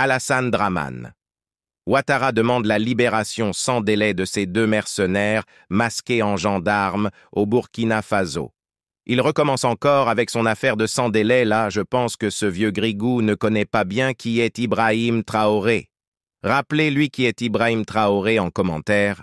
Alassane Draman. Ouattara demande la libération sans délai de ces deux mercenaires masqués en gendarmes au Burkina Faso. Il recommence encore avec son affaire de sans délai, là je pense que ce vieux grigou ne connaît pas bien qui est Ibrahim Traoré. Rappelez lui qui est Ibrahim Traoré en commentaire,